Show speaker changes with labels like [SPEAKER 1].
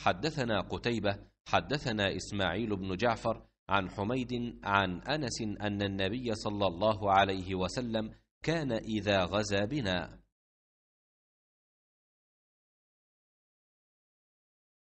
[SPEAKER 1] حدثنا قتيبة حدثنا إسماعيل بن جعفر عن حميد عن أنس أن النبي صلى الله عليه وسلم كان إذا غزا بنا